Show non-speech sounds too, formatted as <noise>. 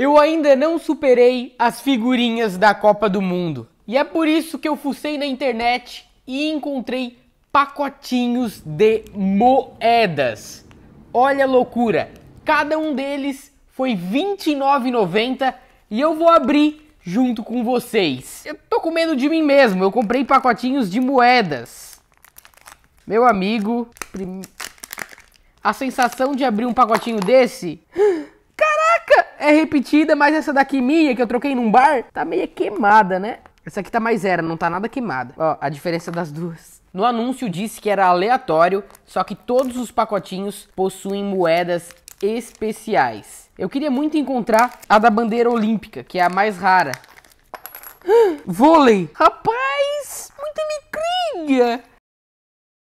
Eu ainda não superei as figurinhas da Copa do Mundo. E é por isso que eu fucei na internet e encontrei pacotinhos de moedas. Olha a loucura! Cada um deles foi R$ 29,90 e eu vou abrir junto com vocês. Eu tô com medo de mim mesmo, eu comprei pacotinhos de moedas. Meu amigo, a sensação de abrir um pacotinho desse <gasps> é repetida, mas essa daqui minha, que eu troquei num bar, tá meio queimada, né? Essa aqui tá mais era, não tá nada queimada. Ó, a diferença das duas. No anúncio disse que era aleatório, só que todos os pacotinhos possuem moedas especiais. Eu queria muito encontrar a da bandeira olímpica, que é a mais rara. <gasps> Vôlei! Rapaz, muito me